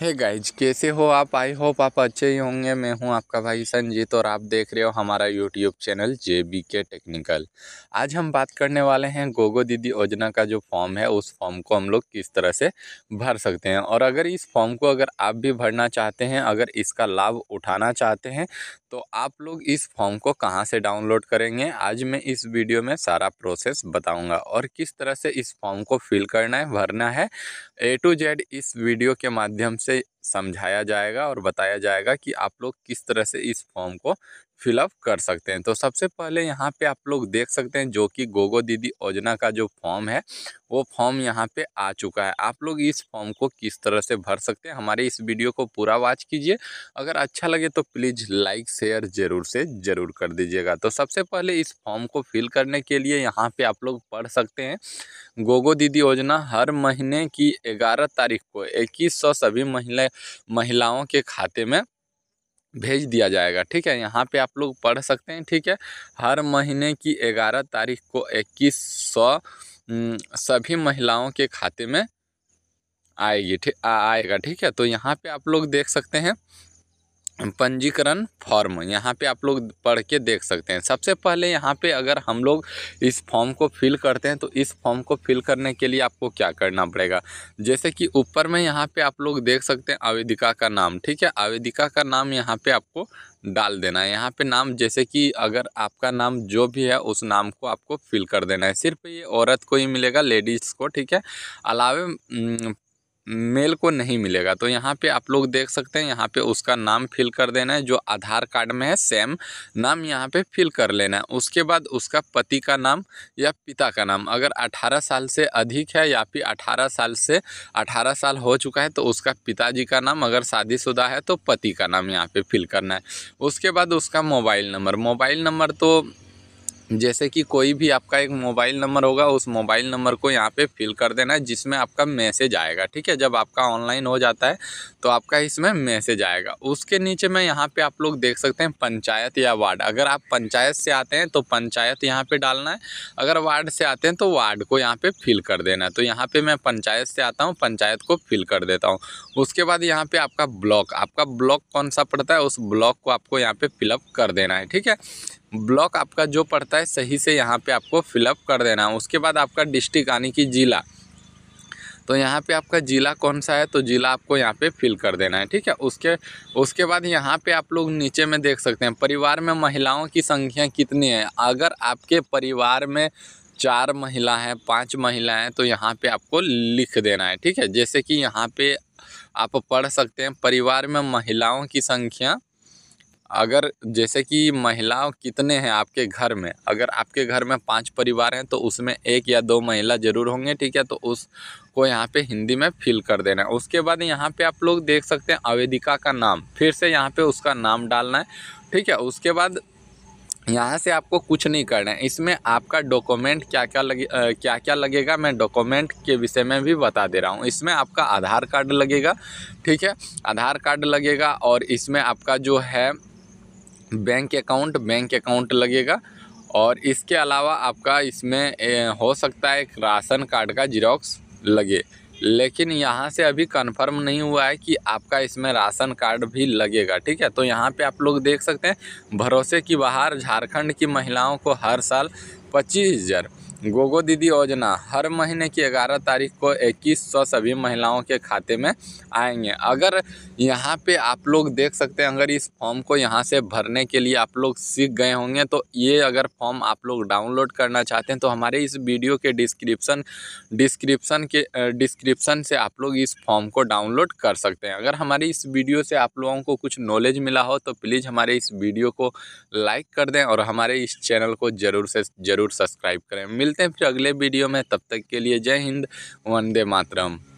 हे hey guys कैसे हो आप आई होप आप अच्छे ही होंगे मैं हूं आपका भाई संजीत और आप देख रहे हो हमारा YouTube channel J B K technical आज हम बात करने वाले हैं गोगो दीदी योजना का जो फॉर्म है उस फॉर्म को हम लोग किस तरह से भर सकते हैं और अगर इस फॉर्म को अगर आप भी भरना चाहते हैं अगर इसका लाभ उठाना चाहते हैं तो आप लोग इस फॉर्म को कहाँ से डाउनलोड करेंगे आज मैं इस वीडियो में सारा प्रोसेस बताऊंगा और किस तरह से इस फॉर्म को फिल करना है भरना है ए टू जेड इस वीडियो के माध्यम से समझाया जाएगा और बताया जाएगा कि आप लोग किस तरह से इस फॉर्म को फिलअप कर सकते हैं तो सबसे पहले यहाँ पे आप लोग देख सकते हैं जो कि गोगो दीदी योजना का जो फॉर्म है वो फॉर्म यहाँ पे आ चुका है आप लोग इस फॉर्म को किस तरह से भर सकते हैं हमारे इस वीडियो को पूरा वॉच कीजिए अगर अच्छा लगे तो प्लीज़ लाइक शेयर ज़रूर से ज़रूर कर दीजिएगा तो सबसे पहले इस फॉर्म को फिल करने के लिए यहाँ पर आप लोग पढ़ सकते हैं गोगो दीदी योजना हर महीने की ग्यारह तारीख को इक्कीस सौ सभी महिलाएँ महिलाओं के खाते में भेज दिया जाएगा ठीक है यहाँ पे आप लोग पढ़ सकते हैं ठीक है हर महीने की ग्यारह तारीख को इक्कीस सौ सभी महिलाओं के खाते में आएगी ठीक आएगा ठीक है तो यहाँ पे आप लोग देख सकते हैं पंजीकरण फॉर्म यहाँ पे आप लोग पढ़ के देख सकते हैं सबसे पहले यहाँ पे अगर हम लोग इस फॉर्म को फिल करते हैं तो इस फॉर्म को फिल करने के लिए आपको क्या करना पड़ेगा जैसे कि ऊपर में यहाँ पे आप लोग देख सकते हैं आवेदिका का नाम ठीक है आवेदिका का नाम यहाँ पे आपको डाल देना है यहाँ पे नाम जैसे कि अगर आपका नाम जो भी है उस नाम को आपको फिल कर देना है सिर्फ ये औरत को ही मिलेगा लेडीज़ को ठीक है अलावे मेल को नहीं मिलेगा तो यहाँ पे आप लोग देख सकते हैं यहाँ पे उसका नाम फिल कर देना है जो आधार कार्ड में है सेम नाम यहाँ पे फिल कर लेना है उसके बाद उसका पति का नाम या पिता का नाम अगर 18 साल से अधिक है या फिर 18 साल से 18 साल हो चुका है तो उसका पिताजी का नाम अगर शादीशुदा है तो पति का नाम यहाँ पर फिल करना है उसके बाद उसका मोबाइल नंबर मोबाइल नंबर तो जैसे कि कोई भी आपका एक मोबाइल नंबर होगा उस मोबाइल नंबर को यहाँ पे फिल कर देना है जिसमें आपका मैसेज आएगा ठीक है जब आपका ऑनलाइन हो जाता है तो आपका इसमें मैसेज आएगा उसके नीचे में यहाँ पे आप लोग देख सकते हैं पंचायत या वार्ड अगर आप पंचायत से आते हैं तो पंचायत यहाँ पर डालना है अगर वार्ड से आते हैं तो वार्ड को यहाँ पर फिल कर देना है तो यहाँ पर मैं पंचायत से आता हूँ पंचायत को फिल कर देता हूँ उसके बाद यहाँ पर आपका ब्लॉक आपका ब्लॉक कौन सा पड़ता है उस ब्लॉक को आपको यहाँ पर फिलअप कर देना है ठीक है ब्लॉक आपका जो पड़ता है सही से यहाँ पे आपको फिलअप कर देना है उसके बाद आपका डिस्ट्रिक्ट यानी कि ज़िला तो यहाँ पे आपका ज़िला कौन सा है तो ज़िला आपको यहाँ पे फिल कर देना है ठीक है उसके उसके बाद यहाँ पे आप लोग नीचे में देख सकते हैं परिवार में महिलाओं की संख्या कितनी है अगर आपके परिवार में चार महिला हैं पांच महिला हैं तो यहाँ पे आपको लिख देना है ठीक है जैसे कि यहाँ पे आप पढ़ सकते हैं परिवार में महिलाओं की संख्या अगर जैसे कि महिलाओं कितने हैं आपके घर में अगर आपके घर में पांच परिवार हैं तो उसमें एक या दो महिला ज़रूर होंगे ठीक है तो उसको यहाँ पे हिंदी में फिल कर देना है उसके बाद यहाँ पे आप लोग देख सकते हैं आवेदिका का नाम फिर से यहाँ पे उसका नाम डालना है ठीक है उसके बाद यहाँ से आपको कुछ नहीं करना है इसमें आपका डॉक्यूमेंट क्या क्या लगे आ, क्या क्या लगेगा मैं डॉक्यूमेंट के विषय में भी बता दे रहा हूँ इसमें आपका आधार कार्ड लगेगा ठीक है आधार कार्ड लगेगा और इसमें आपका जो है बैंक अकाउंट बैंक अकाउंट लगेगा और इसके अलावा आपका इसमें हो सकता है एक राशन कार्ड का जीरोक्स लगे लेकिन यहाँ से अभी कंफर्म नहीं हुआ है कि आपका इसमें राशन कार्ड भी लगेगा ठीक है तो यहाँ पे आप लोग देख सकते हैं भरोसे की बाहर झारखंड की महिलाओं को हर साल पच्चीस हज़ार गोगो दीदी योजना हर महीने की ग्यारह तारीख को इक्कीस सौ सभी महिलाओं के खाते में आएंगे अगर यहाँ पे आप लोग देख सकते हैं अगर इस फॉर्म को यहाँ से भरने के लिए आप लोग सीख गए होंगे तो ये अगर फॉर्म आप लोग डाउनलोड करना चाहते हैं तो हमारे इस वीडियो के डिस्क्रिप्सन डिस्क्रिप्सन के डिस्क्रिप्सन से आप लोग इस फॉर्म को डाउनलोड कर सकते हैं अगर हमारी इस वीडियो से आप लोगों को कुछ नॉलेज मिला हो तो प्लीज़ हमारे इस वीडियो को लाइक कर दें और हमारे इस चैनल को ज़रूर से ज़रूर सब्सक्राइब करें मिलते हैं फिर अगले वीडियो में तब तक के लिए जय हिंद वंदे मातरम